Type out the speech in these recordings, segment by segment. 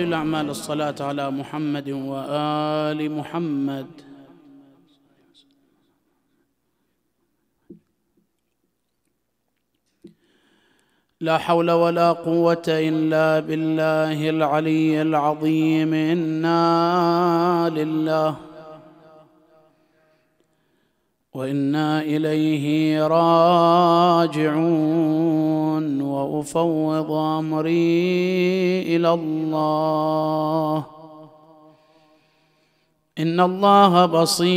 خير الأعمال الصلاة على محمد وآل محمد لا حول ولا قوة إلا بالله العلي العظيم إنا لله وانا اليه راجعون وافوض امري الى الله ان الله بصير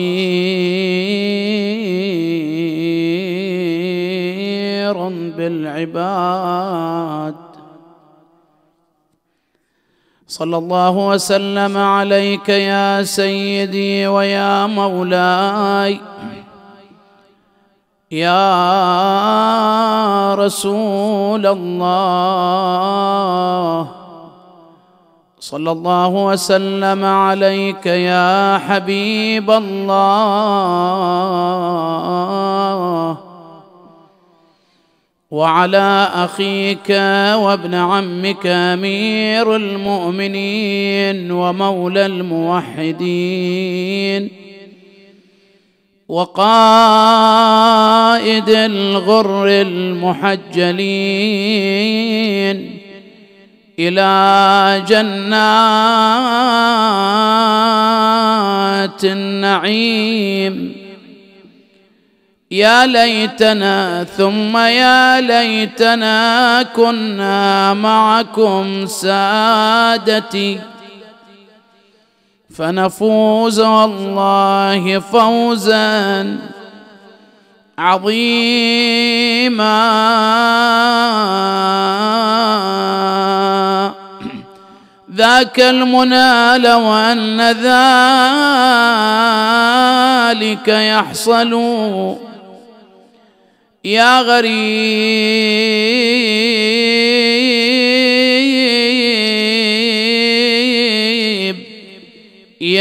بالعباد صلى الله وسلم عليك يا سيدي ويا مولاي يا رسول الله صلى الله وسلم عليك يا حبيب الله وعلى اخيك وابن عمك امير المؤمنين ومولى الموحدين وقائد الغر المحجلين الى جنات النعيم يا ليتنا ثم يا ليتنا كنا معكم سادتي فنفوز والله فوزا عظيما ذاك المنى لو ان ذلك يحصل يا غريب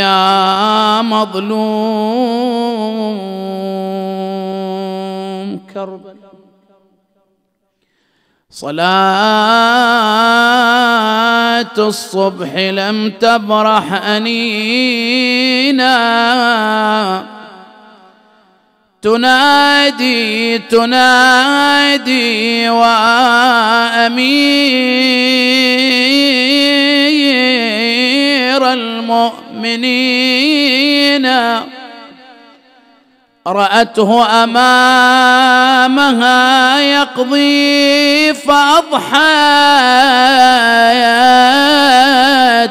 يا مظلوم كربلاء صلاة الصبح لم تبرح أنينا تنادي تنادي وأمير المؤمنين المؤمنين راته امامها يقضي فاضحيت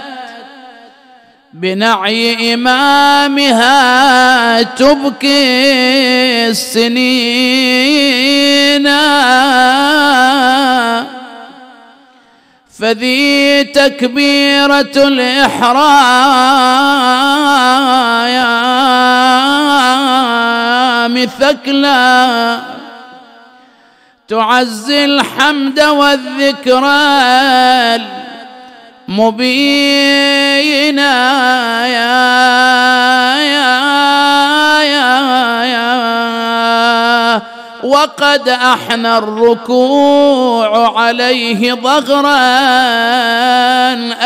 بنعي امامها تبكي السنين فذي تكبيرة الإحرام ثكلا تعزي الحمد والذكرى مبينا يا, يا وقد احنى الركوع عليه ضغرا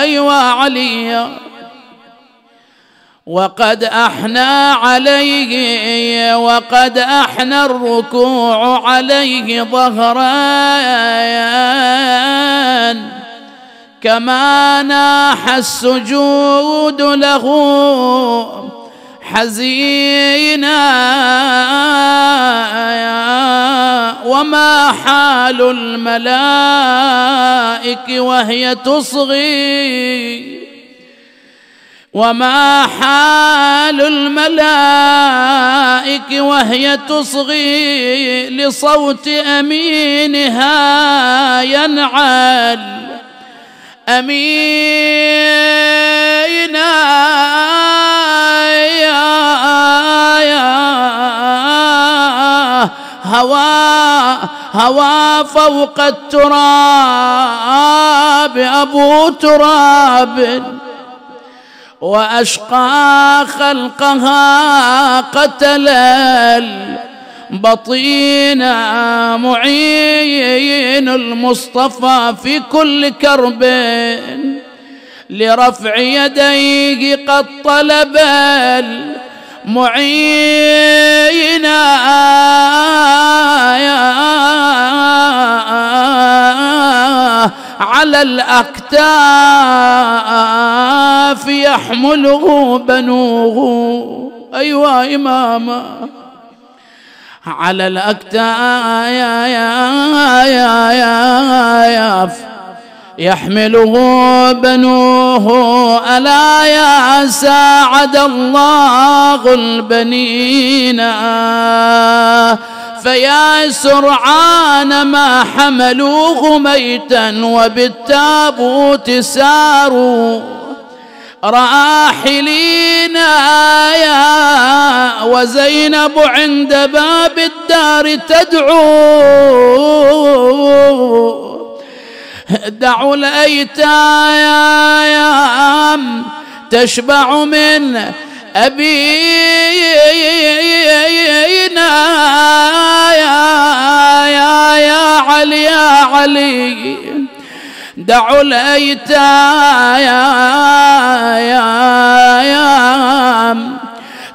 ايوا علي وقد احنى عليه وقد احنى الركوع عليه ظهرا كما ناح السجود له حزينا وما حال الملائك وهي تصغي وما حال الملائك وهي تصغي لصوت امينها ينعل امينا هوى هوى فوق التراب أبو تراب وأشقى خلقها قتل بطينا معين المصطفى في كل كرب لرفع يديه قد طلب المعينا على الأكتاف يحمله بنوه أيوا إماما على الأكتاف يحمله بنوه ألا يا ساعد الله البنين فيا سرعان ما حملوه ميتا وبالتابوت ساروا راحلين يا وزينب عند باب الدار تدعو دعوا الأيتام تشبع من أبينا يا, يا يا علي يا علي دعوا الأيتام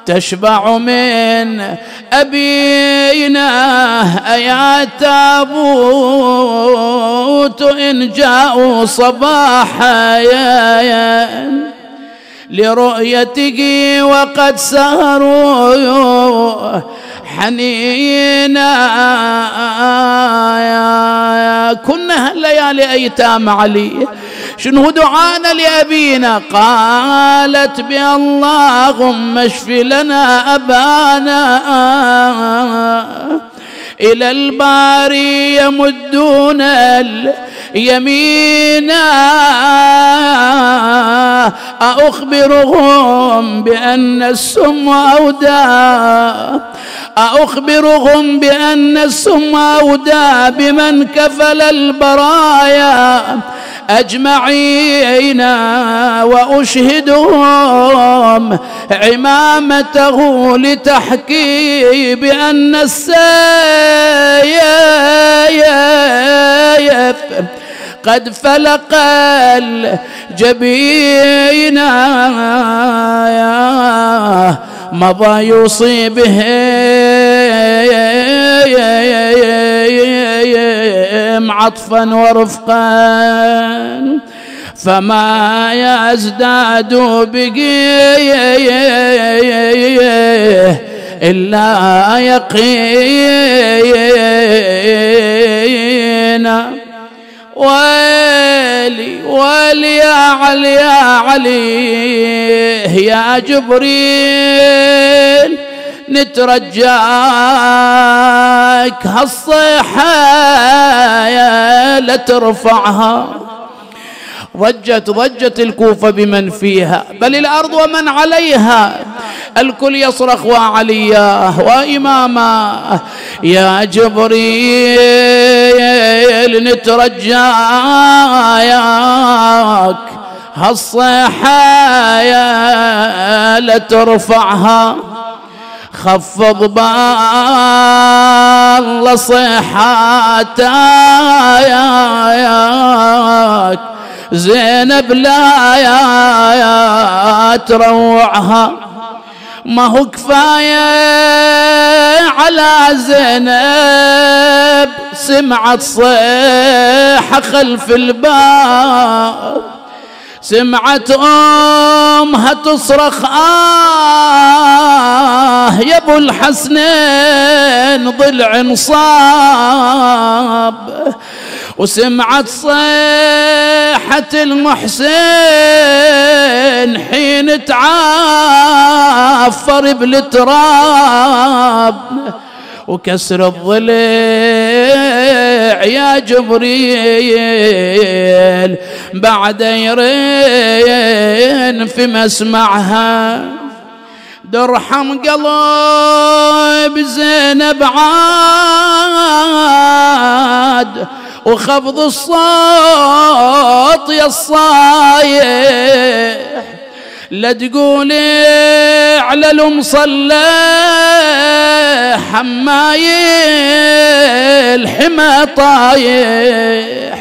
تشبع من أبينا أيا تابوت إن جاءوا صباحا لرؤيته وقد سهروا حنينا كنا هالليالي أيتام علي شنو دعانا لأبينا قالت باللهم اللهم اشف لنا أبانا إلى الباري يمدون اليمين أأخبرهم بأن السم أودى أأخبرهم بأن السم أودى بمن كفل البرايا أجمعين وأشهدهم عمامته لتحكي بأن السيف قد فلق الجبين مضى يصيبه بهم عطفا ورفقا فما يزداد بقيه إلا يقينا ويلي ويلي يا علي يا علي يا جبريل نترجاك هالصيحة يا لا ترفعها ضجت ضجت الكوفة بمن فيها بل الأرض ومن عليها الكل يصرخ وعلياه وإماماه يا جبريل نترجاك هالصيحة يا لترفعها خفض بال صحتك زينب لا يا تروعها ما هو كفاية على زينب سمعت صيحة خلف الباب سمعت أمها تصرخ آه الله يا ابو الحسنين ضلع صاب وسمعت صيحة المحسن حين تعافر بالتراب وكسر الضلع يا جبريل بعد يرين في مسمعها درحم قلب زينب عاد وخفض الصوت يا الصايح لا تقولي على المصلى حمايل حما طايح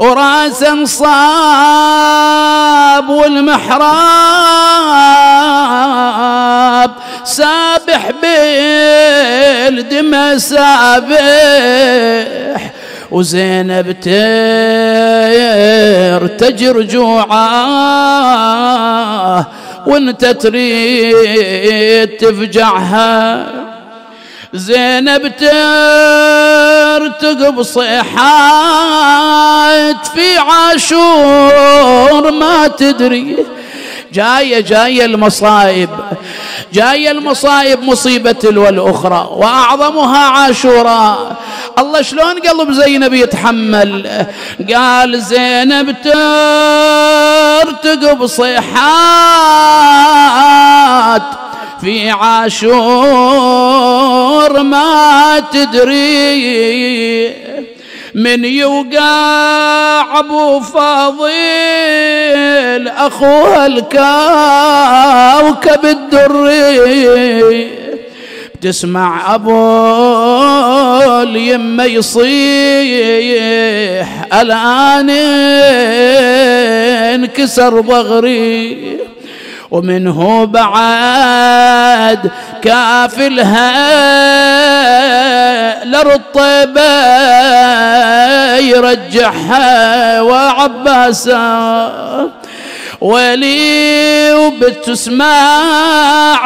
وراسا صاب والمحراب سابح بالدمى سابح وزينب تجر جوعاه وانت تريد تفجعها زينب ترتق بصيحات في عاشور ما تدري جاية جاية المصائب جاية المصائب مصيبة تلو الأخرى وأعظمها عاشوراء الله شلون قلب زينب يتحمل قال زينب ترتق بصيحات في عاشور ما تدري من يوقع ابو فاضل اخوها الكوكب الدري تسمع ابو اليمه يصيح الان انكسر ظهري ومنه بعد كافلها لرد طيبة يرجعها وعباسا ولي وبتسمع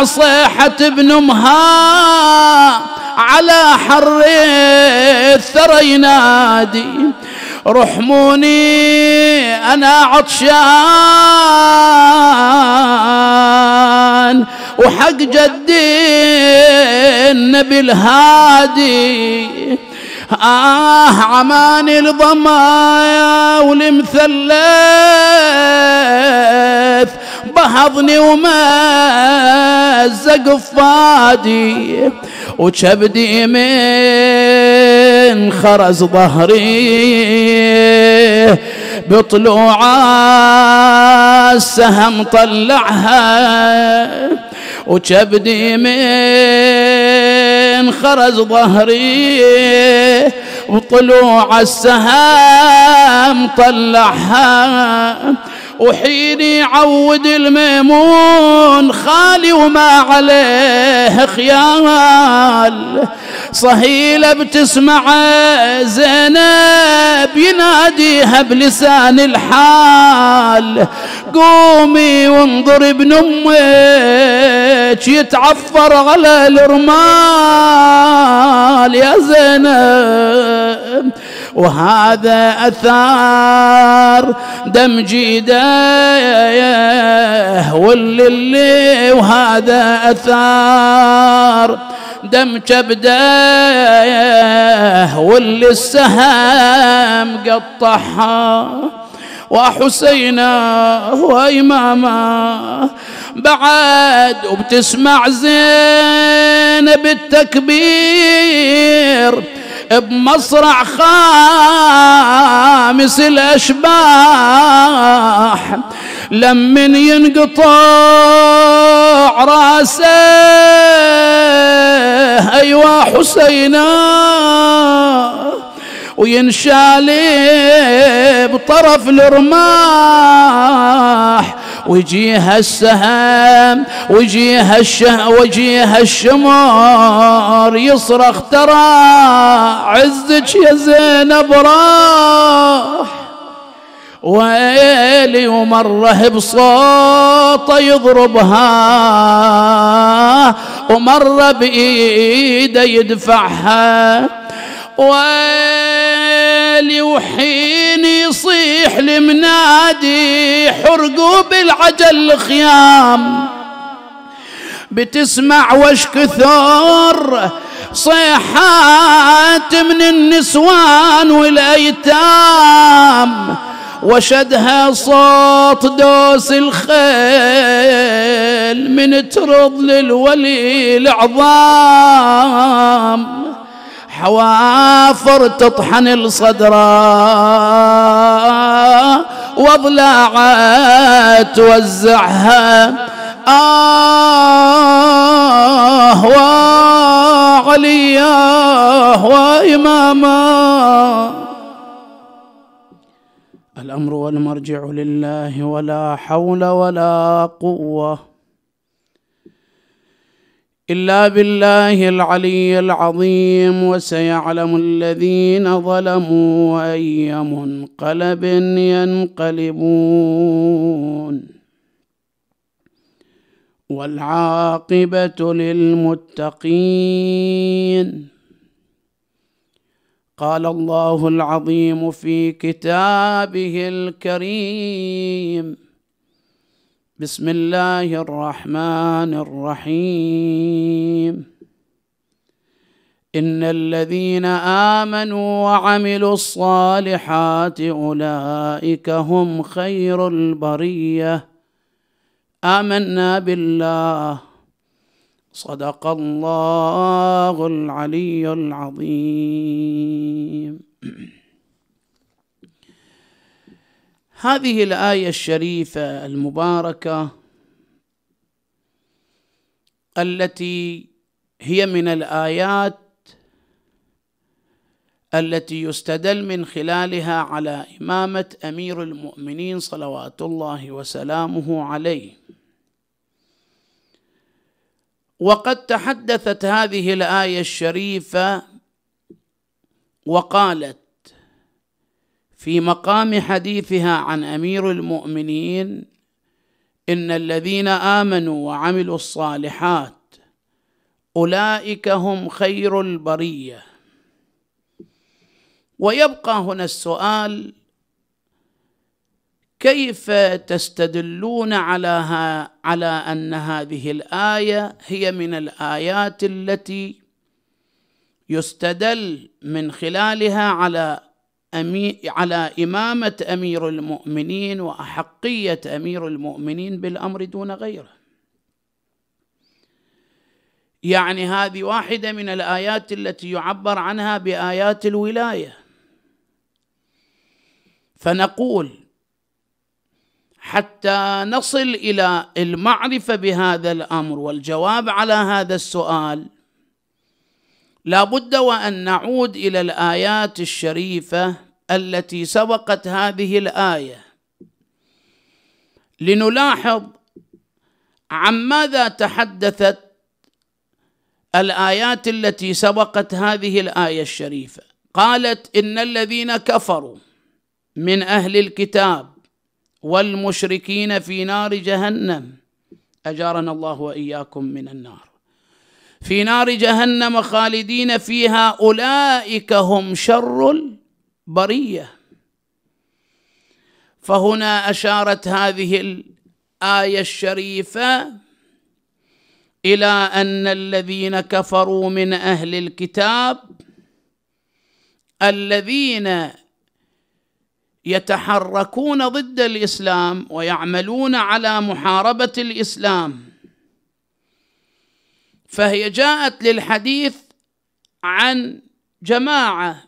صيحة ابن امها على حر الثرى ينادي رحموني أنا عطشان وحق جدي النبي الهادي آه عماني الضمايا والمثلث بهضني ومزق فادي وكبدي من خرز ظهري بطلوع السهم طلعها وكبدي من خرز ظهري وطلوع السهام طلعها وحيني عود الميمون خالي وما عليه خيال صهيلة بتسمع زينب يناديها بلسان الحال قومي وانظر ابن امك يتعفر على الرمال يا زينب وهذا أثار دم جيده واللي وهذا أثار دم كبده واللي السهام قطعها وحسينا إماما بعد وبتسمع زينب التكبير بمصرع خامس الأشباح لمن ينقطع راسه أيوا حسينا وينشال بطرف الرماح ويجيها السهام ويجيها الش ويجيها الشمر يصرخ ترى عزك يا زينب راح ويلي ومره بصوته يضربها ومره بايده يدفعها ويلي وحي يحلم نادي حرقوا بالعجل الخيام بتسمع وش كثر صيحات من النسوان والايتام وشدها صوت دوس الخيل من ترض للولي العظام حوافر تطحن الصدرة واضلاع توزعها آه وعليا آه، وإماما الأمر والمرجع لله ولا حول ولا قوة إلا بالله العلي العظيم وسيعلم الذين ظلموا أي منقلب ينقلبون والعاقبة للمتقين قال الله العظيم في كتابه الكريم بسم الله الرحمن الرحيم ان الذين امنوا وعملوا الصالحات اولئك هم خير البريه امنا بالله صدق الله العلي العظيم هذه الآية الشريفة المباركة التي هي من الآيات التي يستدل من خلالها على إمامة أمير المؤمنين صلوات الله وسلامه عليه وقد تحدثت هذه الآية الشريفة وقالت في مقام حديثها عن امير المؤمنين ان الذين امنوا وعملوا الصالحات اولئك هم خير البريه ويبقى هنا السؤال كيف تستدلون على على ان هذه الايه هي من الايات التي يستدل من خلالها على على إمامة أمير المؤمنين وأحقية أمير المؤمنين بالأمر دون غيره يعني هذه واحدة من الآيات التي يعبر عنها بآيات الولاية فنقول حتى نصل إلى المعرفة بهذا الأمر والجواب على هذا السؤال لا بد وأن نعود إلى الآيات الشريفة التي سبقت هذه الآية لنلاحظ عن ماذا تحدثت الآيات التي سبقت هذه الآية الشريفة قالت إن الذين كفروا من أهل الكتاب والمشركين في نار جهنم أجارنا الله وإياكم من النار في نار جهنم خالدين فيها أولئك هم شر بريه فهنا اشارت هذه الايه الشريفه الى ان الذين كفروا من اهل الكتاب الذين يتحركون ضد الاسلام ويعملون على محاربه الاسلام فهي جاءت للحديث عن جماعه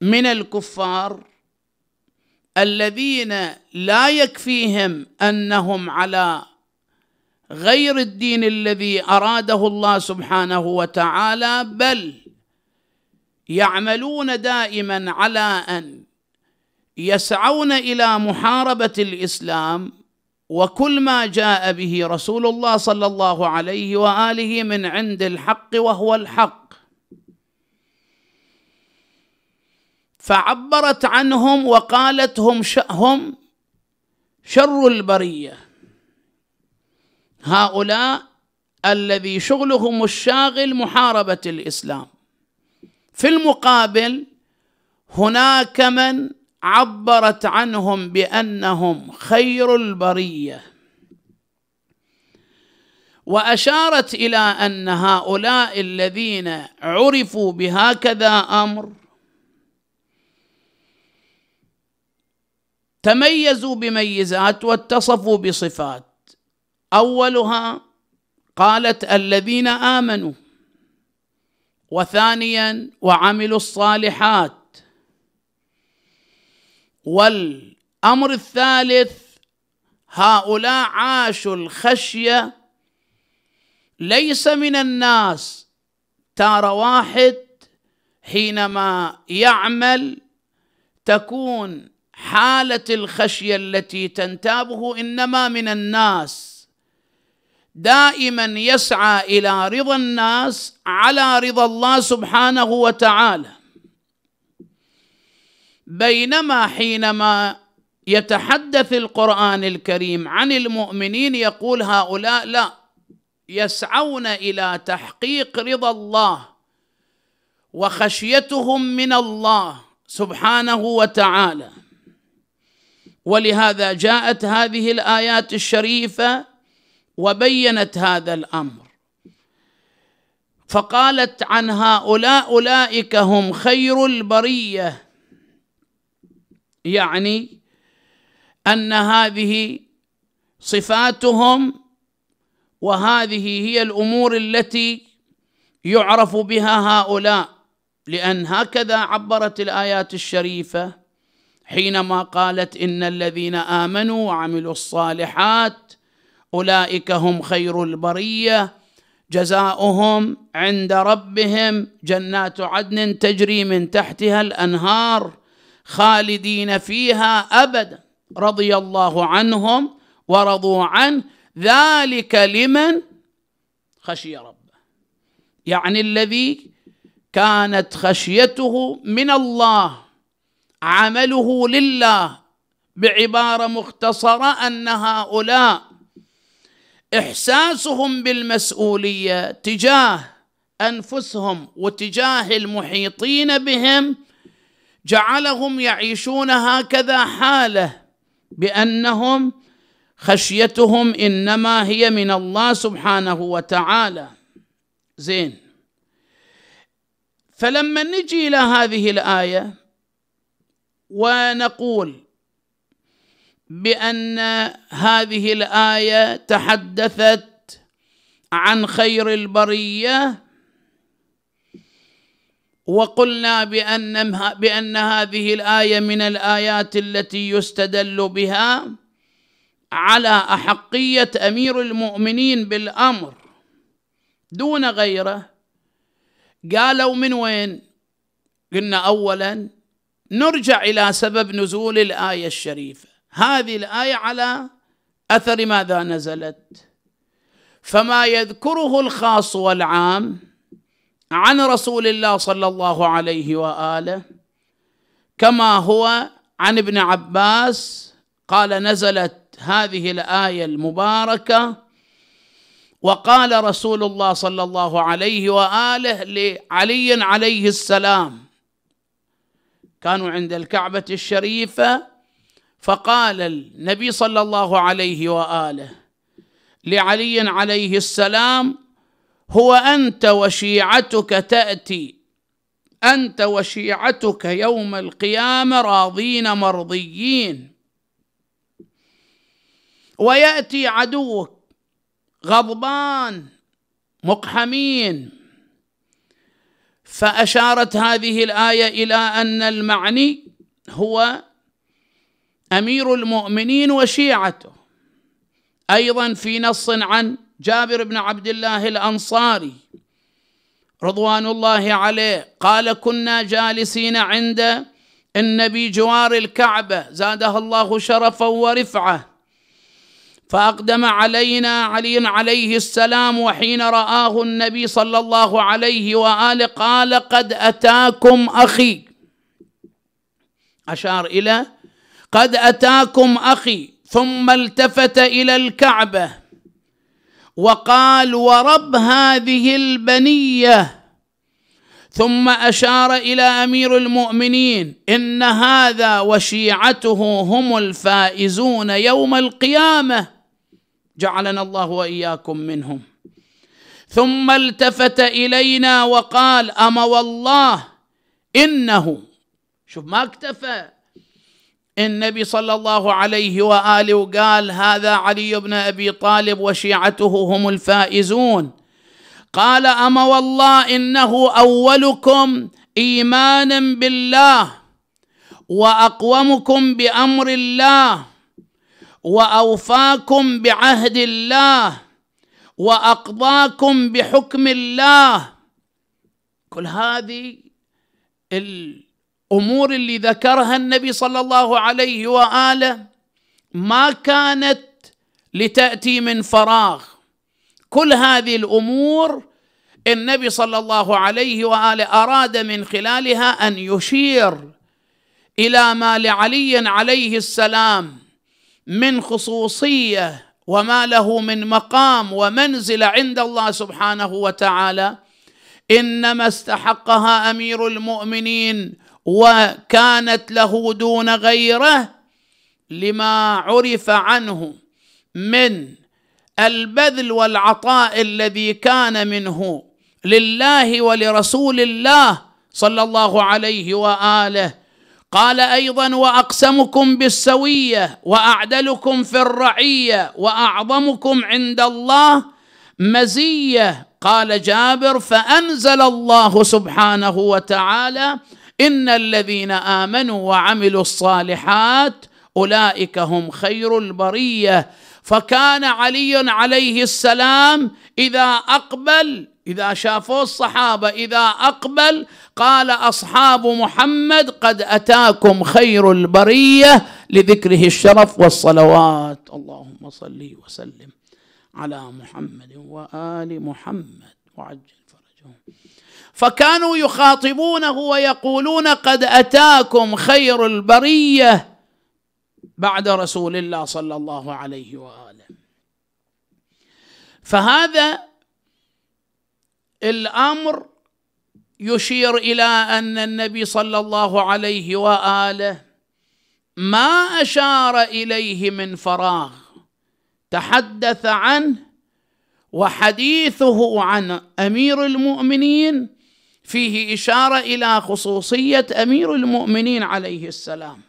من الكفار الذين لا يكفيهم انهم على غير الدين الذي اراده الله سبحانه وتعالى بل يعملون دائما على ان يسعون الى محاربه الاسلام وكل ما جاء به رسول الله صلى الله عليه واله من عند الحق وهو الحق فعبرت عنهم وقالت هم, هم شر البرية هؤلاء الذي شغلهم الشاغل محاربة الإسلام في المقابل هناك من عبرت عنهم بأنهم خير البرية وأشارت إلى أن هؤلاء الذين عرفوا بهكذا أمر تميزوا بميزات واتصفوا بصفات اولها قالت الذين امنوا وثانيا وعملوا الصالحات والامر الثالث هؤلاء عاشوا الخشيه ليس من الناس تار واحد حينما يعمل تكون حاله الخشيه التي تنتابه انما من الناس دائما يسعى الى رضا الناس على رضا الله سبحانه وتعالى بينما حينما يتحدث القران الكريم عن المؤمنين يقول هؤلاء لا يسعون الى تحقيق رضا الله وخشيتهم من الله سبحانه وتعالى ولهذا جاءت هذه الآيات الشريفة وبينت هذا الأمر فقالت عن هؤلاء أولئك هم خير البرية يعني أن هذه صفاتهم وهذه هي الأمور التي يعرف بها هؤلاء لأن هكذا عبرت الآيات الشريفة حينما قالت إن الذين آمنوا وعملوا الصالحات أولئك هم خير البرية جزاؤهم عند ربهم جنات عدن تجري من تحتها الأنهار خالدين فيها أبدا رضي الله عنهم ورضوا عنه ذلك لمن خشي ربه يعني الذي كانت خشيته من الله عمله لله بعباره مختصره ان هؤلاء احساسهم بالمسؤوليه تجاه انفسهم وتجاه المحيطين بهم جعلهم يعيشون هكذا حاله بانهم خشيتهم انما هي من الله سبحانه وتعالى زين فلما نجي الى هذه الايه ونقول بان هذه الايه تحدثت عن خير البريه وقلنا بان بان هذه الايه من الايات التي يستدل بها على احقيه امير المؤمنين بالامر دون غيره قالوا من وين قلنا اولا نرجع إلى سبب نزول الآية الشريفة هذه الآية على أثر ماذا نزلت فما يذكره الخاص والعام عن رسول الله صلى الله عليه وآله كما هو عن ابن عباس قال نزلت هذه الآية المباركة وقال رسول الله صلى الله عليه وآله لعلي عليه السلام كانوا عند الكعبة الشريفة فقال النبي صلى الله عليه وآله لعلي عليه السلام هو أنت وشيعتك تأتي أنت وشيعتك يوم القيامة راضين مرضيين ويأتي عدوك غضبان مقحمين فأشارت هذه الآية إلى أن المعني هو أمير المؤمنين وشيعته أيضا في نص عن جابر بن عبد الله الأنصاري رضوان الله عليه قال كنا جالسين عند النبي جوار الكعبة زادها الله شرفا ورفعة فأقدم علينا علي عليه السلام وحين رآه النبي صلى الله عليه وآله قال قد أتاكم أخي أشار إلى قد أتاكم أخي ثم التفت إلى الكعبة وقال ورب هذه البنية ثم أشار إلى أمير المؤمنين إن هذا وشيعته هم الفائزون يوم القيامة جعلنا الله واياكم منهم ثم التفت الينا وقال اما والله انه شوف ما اكتفى النبي صلى الله عليه واله وقال هذا علي بن ابي طالب وشيعته هم الفائزون قال اما والله انه اولكم ايمانا بالله واقومكم بامر الله واوفاكم بعهد الله واقضاكم بحكم الله كل هذه الامور اللي ذكرها النبي صلى الله عليه واله ما كانت لتاتي من فراغ كل هذه الامور النبي صلى الله عليه واله اراد من خلالها ان يشير الى ما لعلي عليه السلام من خصوصيه وما له من مقام ومنزله عند الله سبحانه وتعالى انما استحقها امير المؤمنين وكانت له دون غيره لما عرف عنه من البذل والعطاء الذي كان منه لله ولرسول الله صلى الله عليه واله قال ايضا واقسمكم بالسويه واعدلكم في الرعيه واعظمكم عند الله مزيه قال جابر فانزل الله سبحانه وتعالى ان الذين امنوا وعملوا الصالحات اولئك هم خير البريه فكان علي عليه السلام اذا اقبل اذا شافوه الصحابه اذا اقبل قال اصحاب محمد قد اتاكم خير البريه لذكره الشرف والصلوات اللهم صل وسلم على محمد وال محمد وعجل فرجهم فكانوا يخاطبونه ويقولون قد اتاكم خير البريه بعد رسول الله صلى الله عليه واله فهذا الامر يشير الى ان النبي صلى الله عليه واله ما اشار اليه من فراغ تحدث عنه وحديثه عن امير المؤمنين فيه اشاره الى خصوصيه امير المؤمنين عليه السلام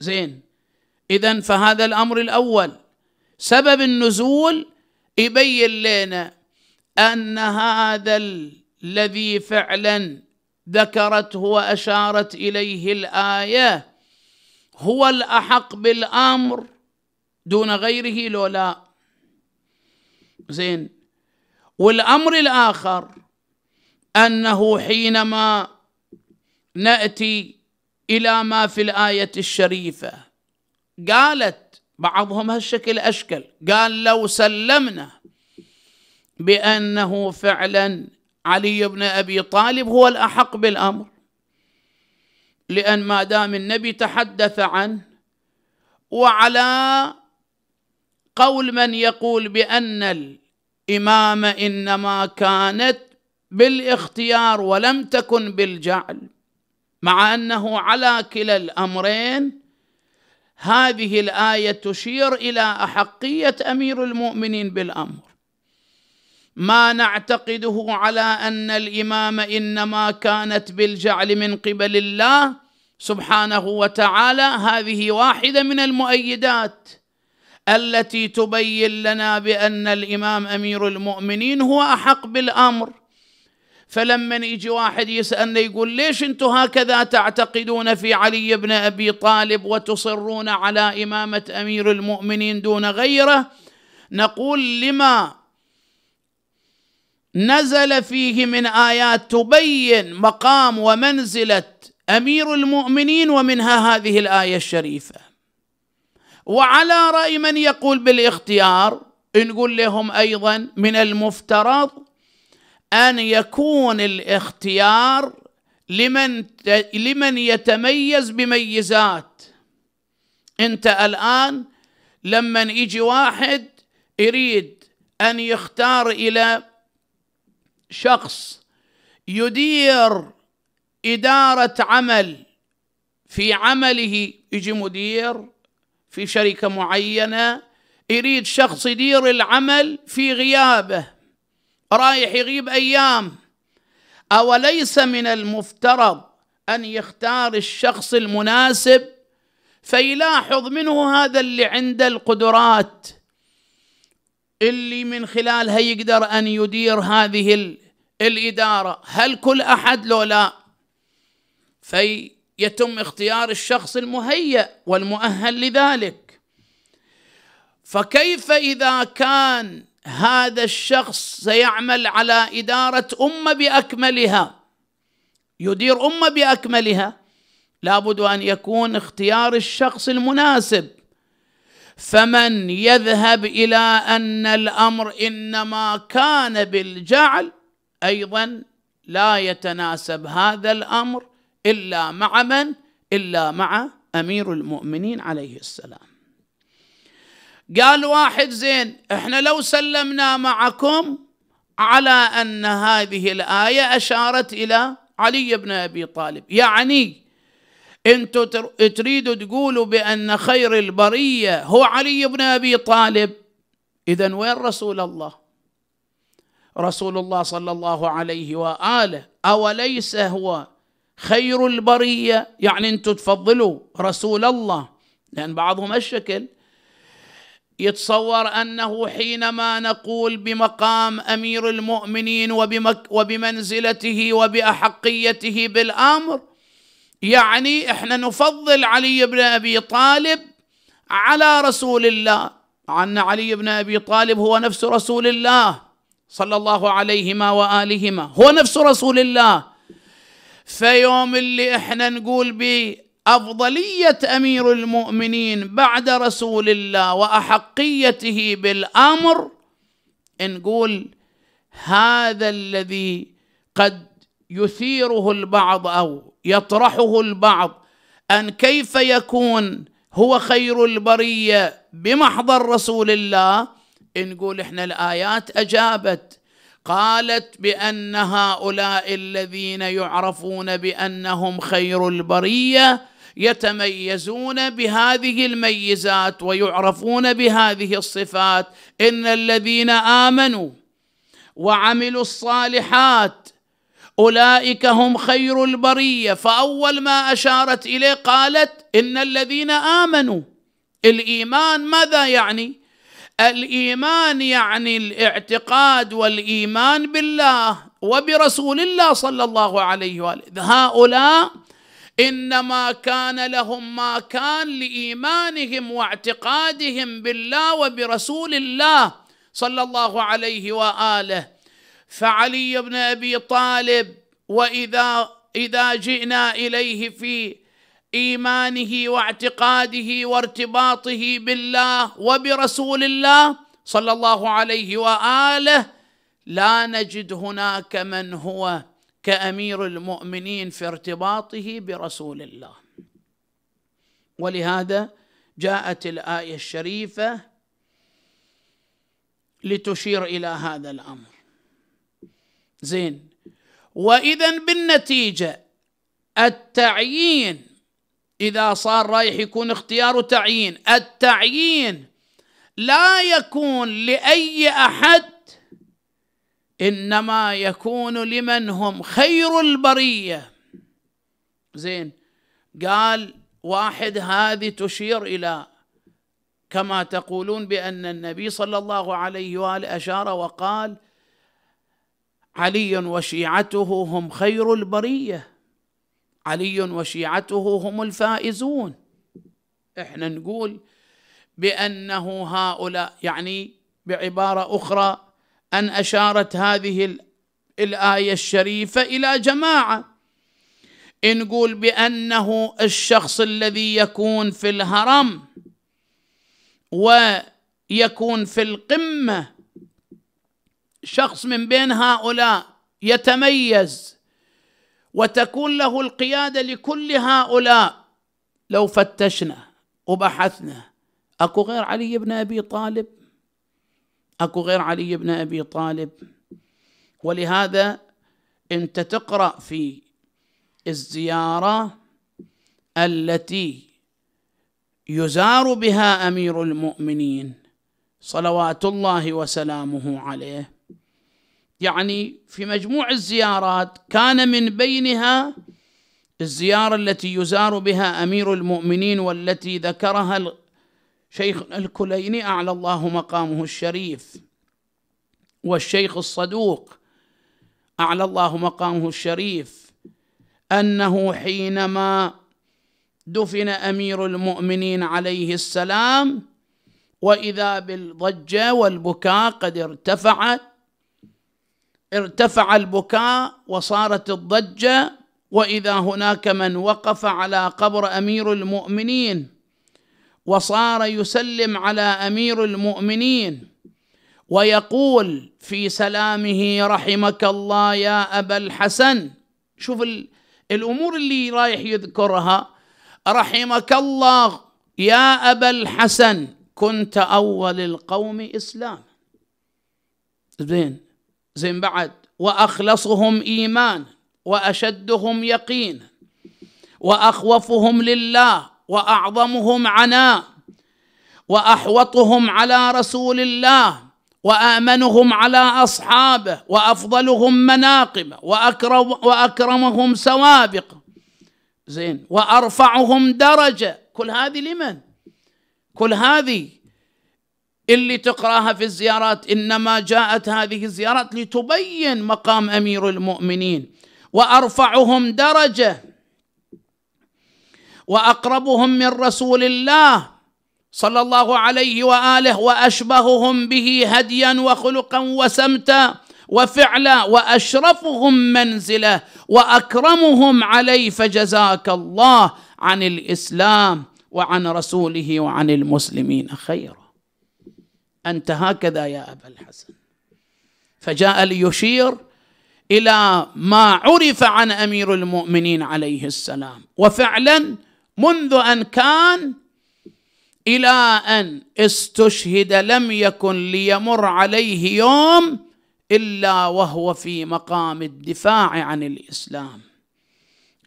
زين اذا فهذا الامر الاول سبب النزول يبين لنا ان هذا الذي فعلا ذكرته واشارت اليه الايه هو الاحق بالامر دون غيره لولا زين والامر الاخر انه حينما ناتي الى ما في الايه الشريفه قالت بعضهم هالشكل اشكل قال لو سلمنا بانه فعلا علي بن ابي طالب هو الاحق بالامر لان ما دام النبي تحدث عنه وعلى قول من يقول بان الامامه انما كانت بالاختيار ولم تكن بالجعل مع انه على كلا الامرين هذه الايه تشير الى احقيه امير المؤمنين بالامر ما نعتقده على ان الامام انما كانت بالجعل من قبل الله سبحانه وتعالى هذه واحده من المؤيدات التي تبين لنا بان الامام امير المؤمنين هو احق بالامر فلما يجي واحد يسالنا يقول ليش انتم هكذا تعتقدون في علي بن ابي طالب وتصرون على امامه امير المؤمنين دون غيره نقول لما نزل فيه من ايات تبين مقام ومنزله امير المؤمنين ومنها هذه الايه الشريفه وعلى راي من يقول بالاختيار نقول لهم ايضا من المفترض ان يكون الاختيار لمن لمن يتميز بميزات انت الان لما يجي واحد يريد ان يختار الى شخص يدير إدارة عمل في عمله يجي مدير في شركة معينة يريد شخص يدير العمل في غيابه رايح يغيب أيام أوليس من المفترض أن يختار الشخص المناسب فيلاحظ منه هذا اللي عنده القدرات اللي من خلالها يقدر أن يدير هذه الإدارة هل كل أحد لو لا فيتم اختيار الشخص المهيأ والمؤهل لذلك فكيف إذا كان هذا الشخص سيعمل على إدارة أمة بأكملها يدير أمة بأكملها لابد أن يكون اختيار الشخص المناسب فمن يذهب إلى أن الأمر إنما كان بالجعل أيضا لا يتناسب هذا الأمر إلا مع من؟ إلا مع أمير المؤمنين عليه السلام قال واحد زين احنا لو سلمنا معكم على ان هذه الايه اشارت الى علي بن ابي طالب يعني انتوا تريدوا تقولوا بأن خير البرية هو علي بن أبي طالب إذا وين رسول الله رسول الله صلى الله عليه وآله أوليس هو خير البرية يعني أنتوا تفضلوا رسول الله لأن بعضهم الشكل يتصور أنه حينما نقول بمقام أمير المؤمنين وبمنزلته وبأحقيته بالأمر يعني احنا نفضل علي بن ابي طالب على رسول الله مع ان علي بن ابي طالب هو نفس رسول الله صلى الله عليهما والهما هو نفس رسول الله فيوم اللي احنا نقول به افضليه امير المؤمنين بعد رسول الله واحقيته بالامر نقول هذا الذي قد يثيره البعض او يطرحه البعض ان كيف يكون هو خير البريه بمحضر رسول الله نقول احنا الايات اجابت قالت بان هؤلاء الذين يعرفون بانهم خير البريه يتميزون بهذه الميزات ويعرفون بهذه الصفات ان الذين امنوا وعملوا الصالحات اولئك هم خير البريه فاول ما اشارت اليه قالت ان الذين امنوا الايمان ماذا يعني الايمان يعني الاعتقاد والايمان بالله وبرسول الله صلى الله عليه واله هؤلاء انما كان لهم ما كان لايمانهم واعتقادهم بالله وبرسول الله صلى الله عليه واله فعلي بن ابي طالب واذا اذا جئنا اليه في ايمانه واعتقاده وارتباطه بالله وبرسول الله صلى الله عليه واله لا نجد هناك من هو كامير المؤمنين في ارتباطه برسول الله ولهذا جاءت الايه الشريفه لتشير الى هذا الامر زين واذا بالنتيجه التعيين اذا صار رايح يكون اختياره تعيين التعيين لا يكون لاي احد انما يكون لمن هم خير البريه زين قال واحد هذه تشير الى كما تقولون بان النبي صلى الله عليه واله اشار وقال علي وشيعته هم خير البريه علي وشيعته هم الفائزون احنا نقول بانه هؤلاء يعني بعباره اخرى ان اشارت هذه الايه الشريفه الى جماعه نقول بانه الشخص الذي يكون في الهرم ويكون في القمه شخص من بين هؤلاء يتميز وتكون له القياده لكل هؤلاء لو فتشنا وبحثنا اكو غير علي بن ابي طالب اكو غير علي بن ابي طالب ولهذا انت تقرا في الزياره التي يزار بها امير المؤمنين صلوات الله وسلامه عليه يعني في مجموع الزيارات كان من بينها الزيارة التي يزار بها أمير المؤمنين والتي ذكرها الشيخ الكليني أعلى الله مقامه الشريف والشيخ الصدوق أعلى الله مقامه الشريف أنه حينما دفن أمير المؤمنين عليه السلام وإذا بالضجة والبكاء قد ارتفعت ارتفع البكاء وصارت الضجه واذا هناك من وقف على قبر امير المؤمنين وصار يسلم على امير المؤمنين ويقول في سلامه رحمك الله يا ابا الحسن شوف الامور اللي رايح يذكرها رحمك الله يا ابا الحسن كنت اول القوم اسلاما زين زين بعد وأخلصهم إيمانا وأشدهم يقينا وأخوفهم لله وأعظمهم عناء وأحوطهم على رسول الله وآمنهم على أصحابه وأفضلهم مناقب وأكرم وأكرمهم سوابق زين وأرفعهم درجة كل هذه لمن؟ كل هذه اللي تقراها في الزيارات انما جاءت هذه الزيارات لتبين مقام امير المؤمنين وارفعهم درجه واقربهم من رسول الله صلى الله عليه واله واشبههم به هديا وخلقا وسمتا وفعلا واشرفهم منزله واكرمهم عليه فجزاك الله عن الاسلام وعن رسوله وعن المسلمين خيرا أنت هكذا يا أبا الحسن فجاء ليشير إلى ما عرف عن أمير المؤمنين عليه السلام وفعلا منذ أن كان إلى أن استشهد لم يكن ليمر عليه يوم إلا وهو في مقام الدفاع عن الإسلام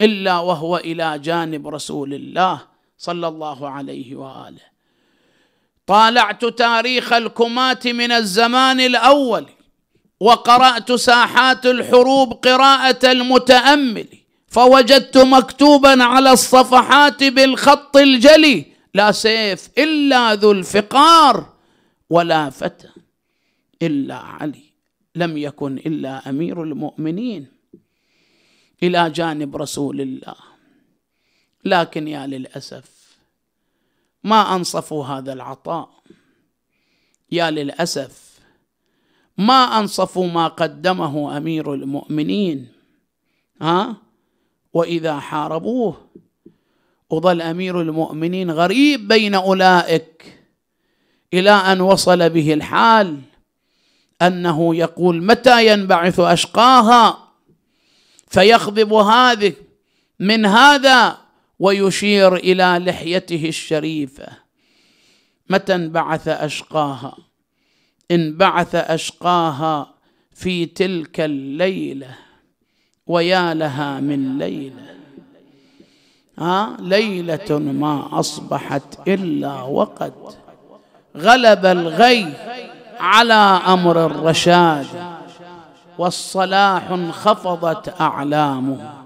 إلا وهو إلى جانب رسول الله صلى الله عليه وآله طالعت تاريخ الكماة من الزمان الأول وقرأت ساحات الحروب قراءة المتأمل فوجدت مكتوبا على الصفحات بالخط الجلي لا سيف إلا ذو الفقار ولا فتى إلا علي لم يكن إلا أمير المؤمنين إلى جانب رسول الله لكن يا للأسف ما انصفوا هذا العطاء يا للاسف ما انصفوا ما قدمه امير المؤمنين ها واذا حاربوه وظل امير المؤمنين غريب بين اولئك الى ان وصل به الحال انه يقول متى ينبعث اشقاها فيخضب هذه من هذا ويشير إلى لحيته الشريفة متى انبعث أشقاها انبعث أشقاها في تلك الليلة ويا لها من ليلة ها ليلة ما أصبحت إلا وقد غلب الغي على أمر الرشاد والصلاح انخفضت أعلامه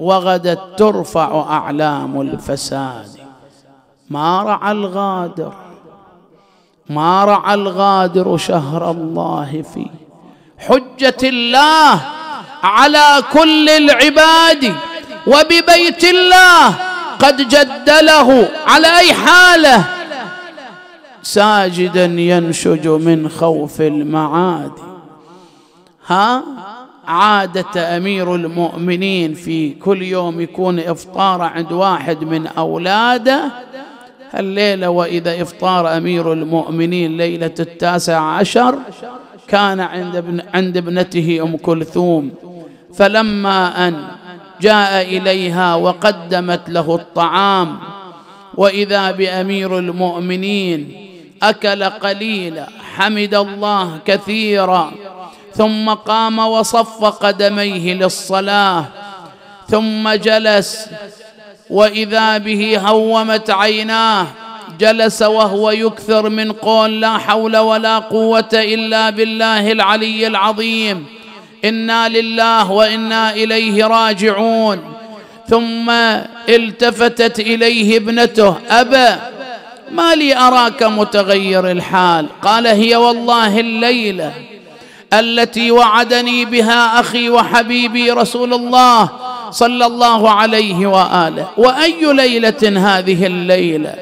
وغدت ترفع أعلام الفساد ما رعى الغادر ما رعى الغادر شهر الله في حجة الله على كل العباد وببيت الله قد جدله على أي حالة ساجدا ينشج من خوف المعاد ها عادة أمير المؤمنين في كل يوم يكون إفطار عند واحد من أولاده الليلة وإذا إفطار أمير المؤمنين ليلة التاسع عشر كان عند, ابن عند ابنته أم كلثوم فلما أن جاء إليها وقدمت له الطعام وإذا بأمير المؤمنين أكل قليلا حمد الله كثيرا ثم قام وصف قدميه للصلاه ثم جلس واذا به هومت عيناه جلس وهو يكثر من قول لا حول ولا قوه الا بالله العلي العظيم انا لله وانا اليه راجعون ثم التفتت اليه ابنته ابا ما لي اراك متغير الحال قال هي والله الليله التي وعدني بها اخي وحبيبي رسول الله صلى الله عليه واله واي ليله هذه الليله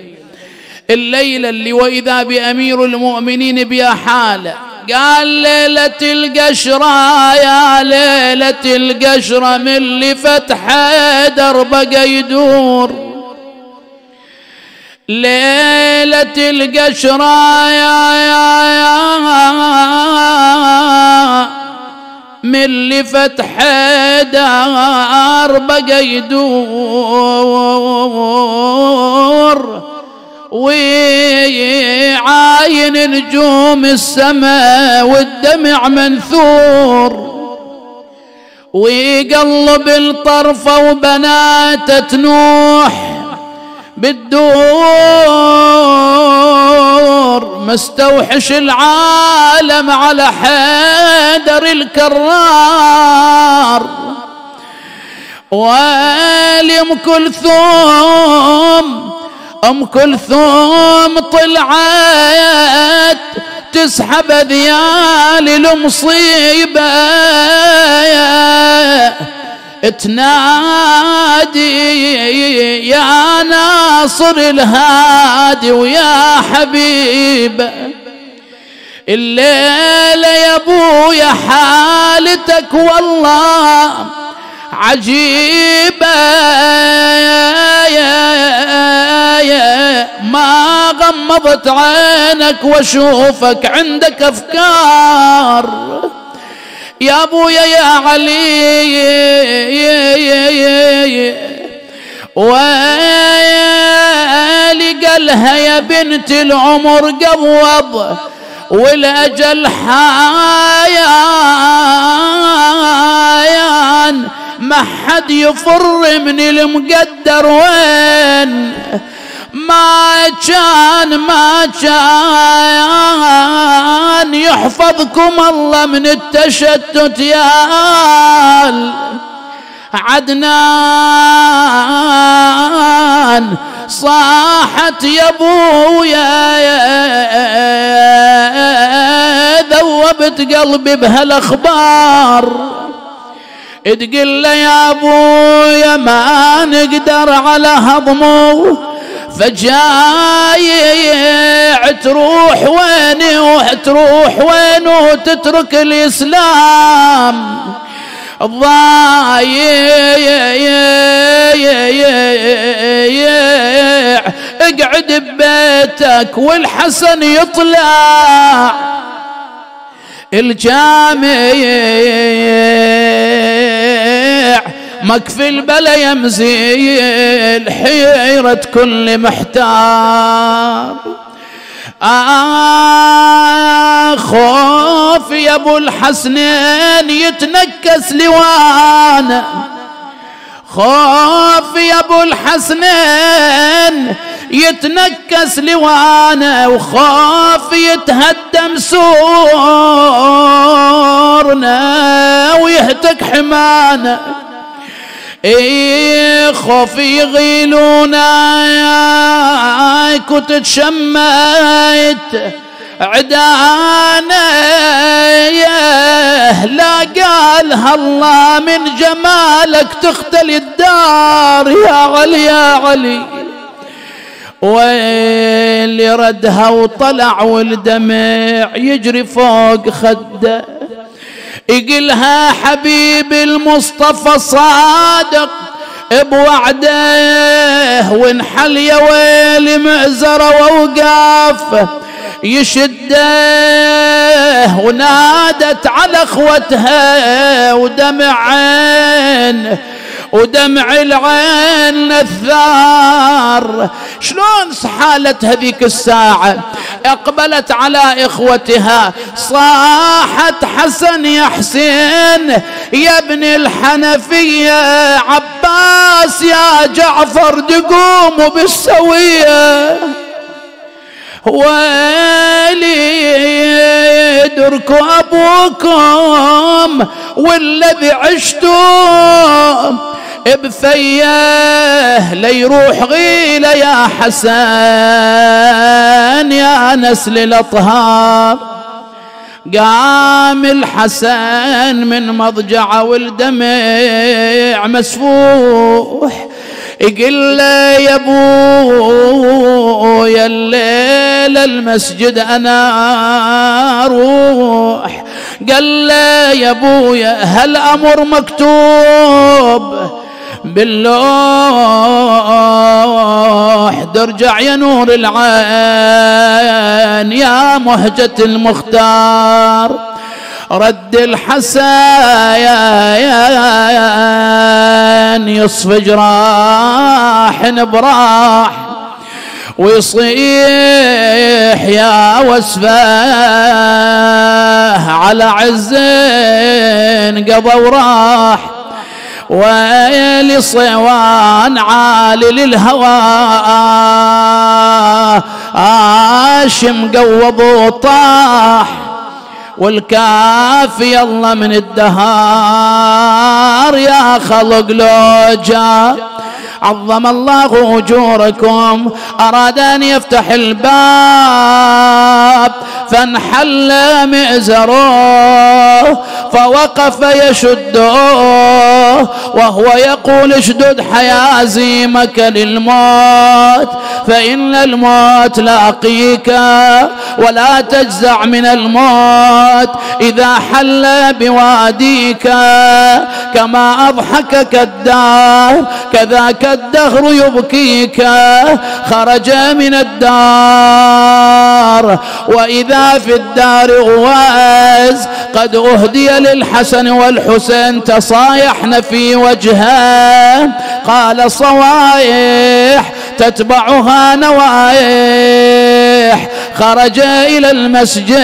الليله اللي واذا بامير المؤمنين بها حاله قال ليلة القشرة يا ليلة القشرة من اللي فتح دربك يدور ليلة القشرة يا يا يا من اللي فتح دار بقى يدور ويعاين نجوم السماء والدمع منثور ويقلب الطرفة وبناته تنوح بالدور مستوحش العالم على حيدر الكرار والي ام كلثوم ام كلثوم طلعت تسحب ذيال المصيبه تنادي يا ناصر الهادي ويا حبيب الليلة يا ابويا حالتك والله عجيبة ما غمضت عينك واشوفك عندك افكار يا ابويا يا علي ويلي قالها يا بنت العمر قبض والاجل حيان ما حد يفر من المقدر وين ما كان ما كان يحفظكم الله من التشتت يا آل عدنان صاحت يا ابويا ذوبت قلبي بهالاخبار تقول له يا ابويا ما نقدر على هضمه فجايع تروح وين وتروح وين وتترك الإسلام ضايع اقعد ببيتك والحسن يطلع الجامع مكفي البلا يمزيل حيرة كل محتار آه يا ابو الحسنين يتنكس لوانا خوف يا ابو الحسنين يتنكس لوانا وخاف يتهدم سورنا ويهتك حمانا إيه خوف يغيلونا كنت وتتشميت عدانا لا قالها الله من جمالك تختلي الدار يا علي يا علي ويلي ردها وطلع والدمع يجري فوق خده يقلها حبيب المصطفى صادق بوعده وانحل يا ويلي مأزرة ووقف يشده ونادت على اخوتها ودمع عينه ودمع العين الثار شلون حالت هذيك الساعة اقبلت على اخوتها صاحت حسن يا حسين يا ابن الحنفية عباس يا جعفر دقوم بالسوية ويلي دركوا أبوكم والذي عشتم بفيه ليروح غيله يا حسن يا نسل الاطهار قام الحسن من مضجعه والدمع مسفوح يقل له يا ابويا الليل المسجد انا اروح قال له يا ابويا هل امر مكتوب باللوح درجع يا نور العين يا مهجة المختار رد الحسايا يصفي جراح براح ويصيح يا وسفاه على عز قضى وراح ويلي صوان عالي للهوى هاشم قوض وطاح والكافي الله من الدهار يا خلق لو جاء عظم الله اجوركم اراد ان يفتح الباب فانحل مئزره فوقف يشده وهو يقول اشدد حيازيمك للموت فإن الموت لاقيك ولا تجزع من الموت إذا حل بواديك كما أضحكك الدار كذاك الدهر يبكيك خرج من الدار وإذا في الدار غواز قد أهدي للحسن والحسين تصايحن في وجهه قال صوايح تتبعها نوايح خرج إلى المسجد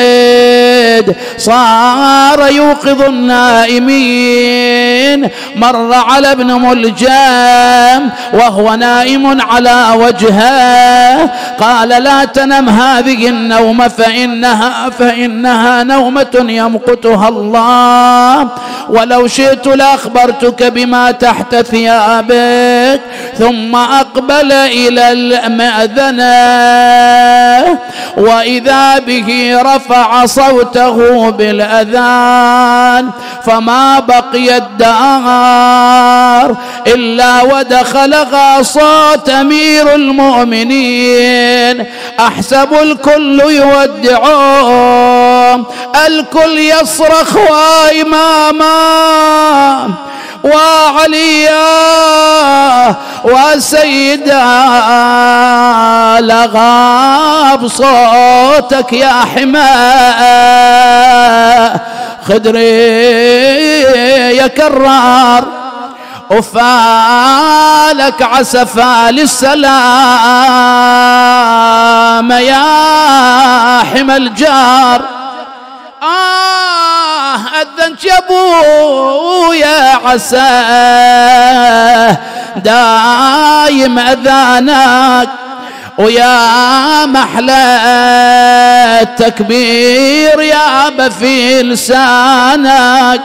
الجد صار يوقظ النائمين مر على ابن ملجام وهو نائم على وجهه قال لا تنم هذه النوم فإنها فإنها نومة يمقتها الله ولو شئت لأخبرتك بما تحت ثيابك ثم أقبل إلى المأذنة وإذا به رفع صوته له بالأذان فما بقي الدار إلا ودخلها صوت أمير المؤمنين أحسب الكل يودعون الكل يصرخ وإماما وعليا وسيدا لغاب صوتك يا حماء خدري يا كرار وفالك عسفا للسلام يا حمى الجار آه أذنت يا أبويا عساه دايم أذانك ويا محلى التكبير يا أبا في لسانك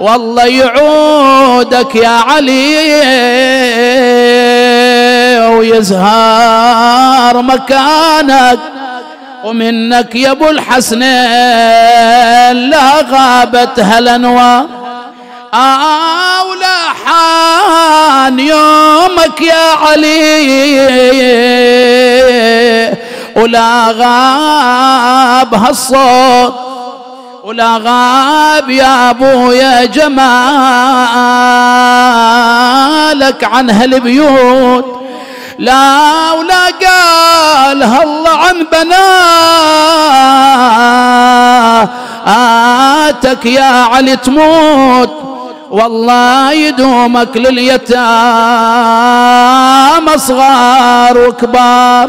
والله يعودك يا علي ويزهار مكانك ومنك يا ابو الحسنين لا غابت هالانوار آه ولا حان يومك يا علي ولا غاب هالصوت ولا غاب يا يا جمالك عن هالبيوت لا ولا قالها الله عن بناتك يا علي تموت والله يدومك لليتامى صغار وكبار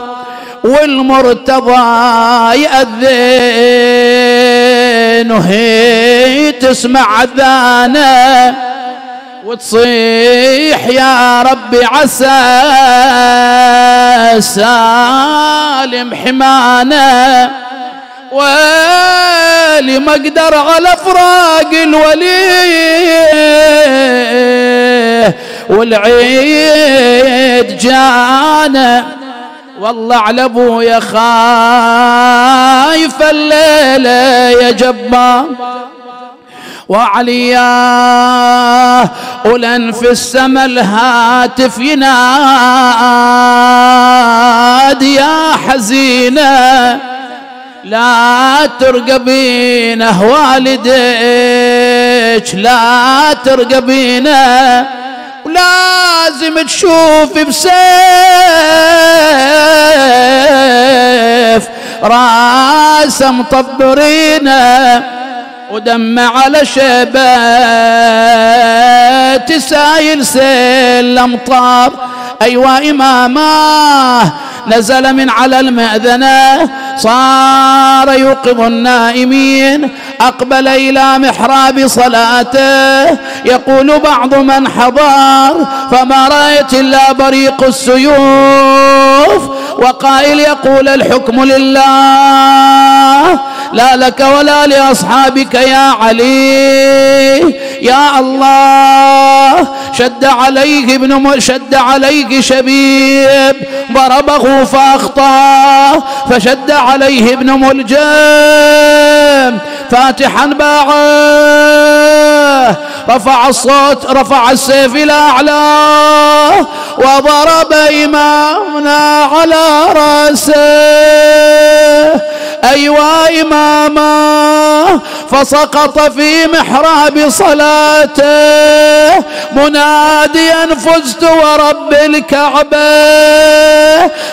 والمرتضى يأذن وهي تسمع أذانه وتصيح يا ربي عسى سالم حمانه ويلي ما اقدر على فراق الولي والعيد جانا والله على ابويا خايف الليله يا جبار وعليا ولن في السما الهاتف ينادي يا حزينة لا ترقبين والدك لا ترقبين ولازم تشوفي بسيف راسه مطبرينه ودم على شبات سايل سيل الامطار ايوا اماماه نزل من على المأذنة صار يوقظ النائمين أقبل إلى محراب صلاته يقول بعض من حضر فما رأيت إلا بريق السيوف وقائل يقول الحكم لله لا لك ولا لأصحابك يا علي يا الله شد عليه ابن م... شد عليه شبيب ضربه فأخطاه فشد عليه ابن ملجم فاتحا باعه رفع الصوت رفع السيف إلى أعلاه وضرب إمامنا على رأسه أيوا إماما فسقط في محراب صلاته مناديا فزت ورب الكعبة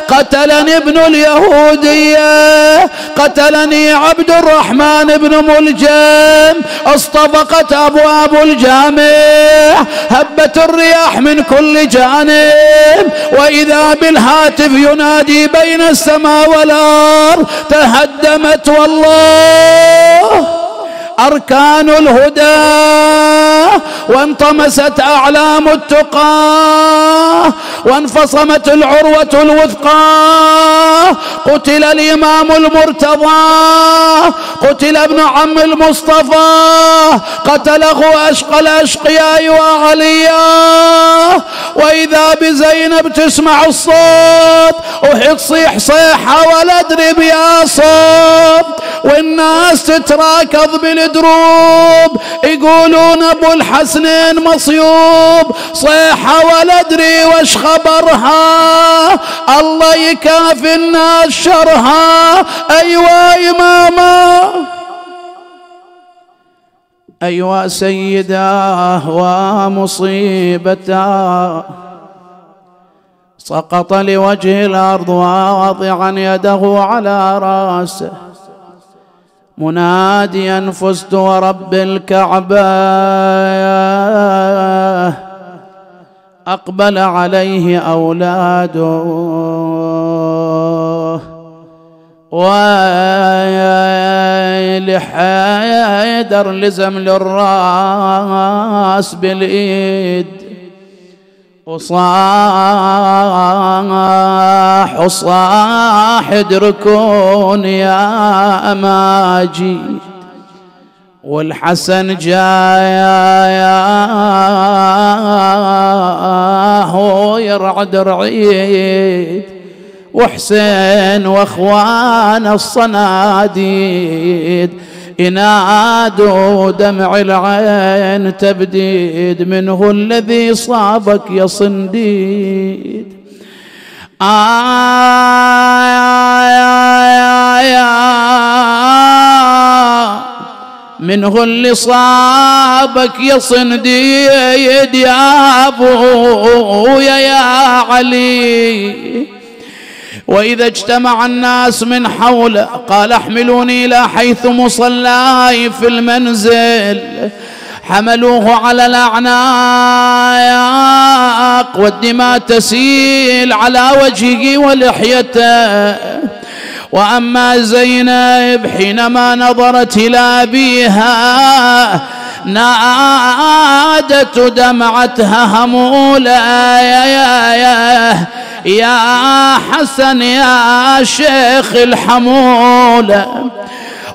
قتلني ابن اليهودية قتلني عبد الرحمن بن ملجم اصطفقت أبواب الجامع هبت الرياح من كل جانب وإذا بالهاتف ينادي بين السماء والأرض تهد قدمت والله أركان الهدى وانطمست أعلام التقى وانفصمت العروة الوثقى قتل الإمام المرتضى قتل ابن عم المصطفى قتله أشقى الأشقياء وعليا وإذا بزينب تسمع الصوت وحط صيح صيحة ولا أدري بيا صوت والناس تتراكض بالدنيا مضروب يقولون ابو الحسنين مصيوب صيحة ولا ادري وش خبرها الله يكافي الناس شرها ايوه اماما ايوه سيداه ومصيبته سقط لوجه الارض واضعا يده على راسه مناديا فزت ورب الكعبة أقبل عليه أولاده ويل لزم للراس بالإيد وصاح وصاح ادركون يا أماجيد والحسن جاياه يرعد درعيد وحسين واخوان الصناديد ينادوا دمع العين تبديد منه الذي صابك يا صنديد يا يا يا منه اللي صابك يا صنديد يا أبويا يا علي وإذا اجتمع الناس من حوله قال احملوني إلى حيث مصلاي في المنزل حملوه على الأعناق والدماء تسيل على وجهه ولحيته وأما زينب حينما نظرت إلى أبيها نادت دمعتها يا يا حسن يا شيخ الحمولة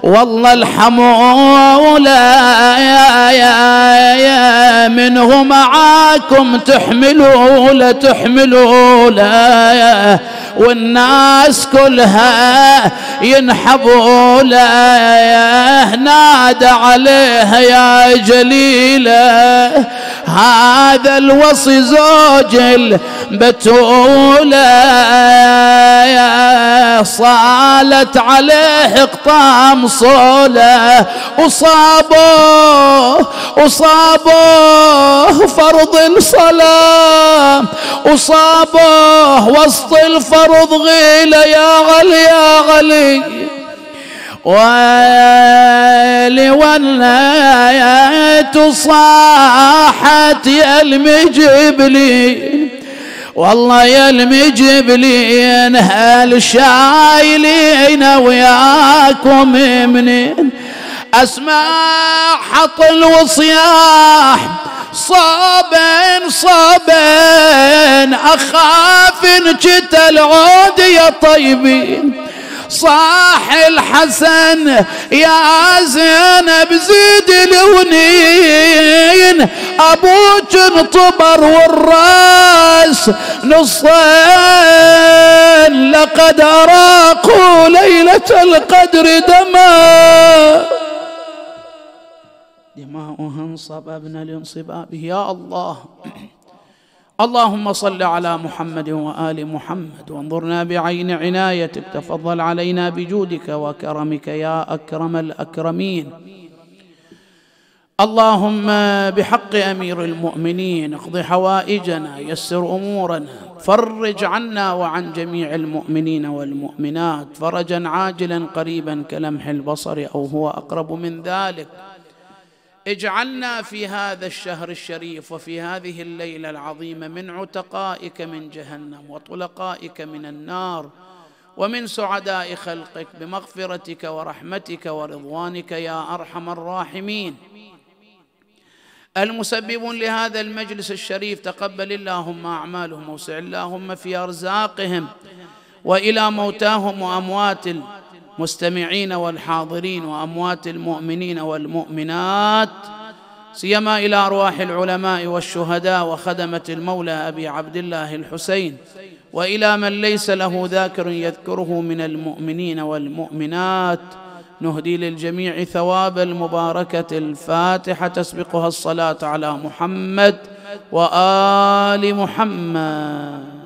والله الحمولة يا يا يا منه معاكم تحملوا لا تحملوا لا والناس كلها ينحبوا لا نادى عليها يا جليله هذا الوصي زوج البتولة صالت عليه اقطام صولة وصابوه وصابوه فرض صلاة وصابوه وسط الفرض غيلة يا غلي يا غلي ويلي وليت صاحت يا المجبلي والله يا المجبلين هل شايلين وياكم منين اسمع حطل وصياح صابن صابن اخاف ان جت العود يا طيبين صاح الحسن يا زينب زيد الونين ابوك انطبر والراس نصين لقد اراقوا ليله القدر دما دماؤها انصب ابن لانصبابه يا الله اللهم صل على محمد وال محمد وانظرنا بعين عنايتك تفضل علينا بجودك وكرمك يا اكرم الاكرمين اللهم بحق امير المؤمنين اقض حوائجنا يسر امورنا فرج عنا وعن جميع المؤمنين والمؤمنات فرجا عاجلا قريبا كلمح البصر او هو اقرب من ذلك اجعلنا في هذا الشهر الشريف وفي هذه الليله العظيمه من عتقائك من جهنم وطلقائك من النار ومن سعداء خلقك بمغفرتك ورحمتك ورضوانك يا ارحم الراحمين المسبب لهذا المجلس الشريف تقبل اللهم اعمالهم وسع اللهم في ارزاقهم والى موتاهم واموات المستمعين والحاضرين واموات المؤمنين والمؤمنات سيما الى ارواح العلماء والشهداء وخدمه المولى ابي عبد الله الحسين والى من ليس له ذاكر يذكره من المؤمنين والمؤمنات نهدي للجميع ثواب المباركه الفاتحه تسبقها الصلاه على محمد وال محمد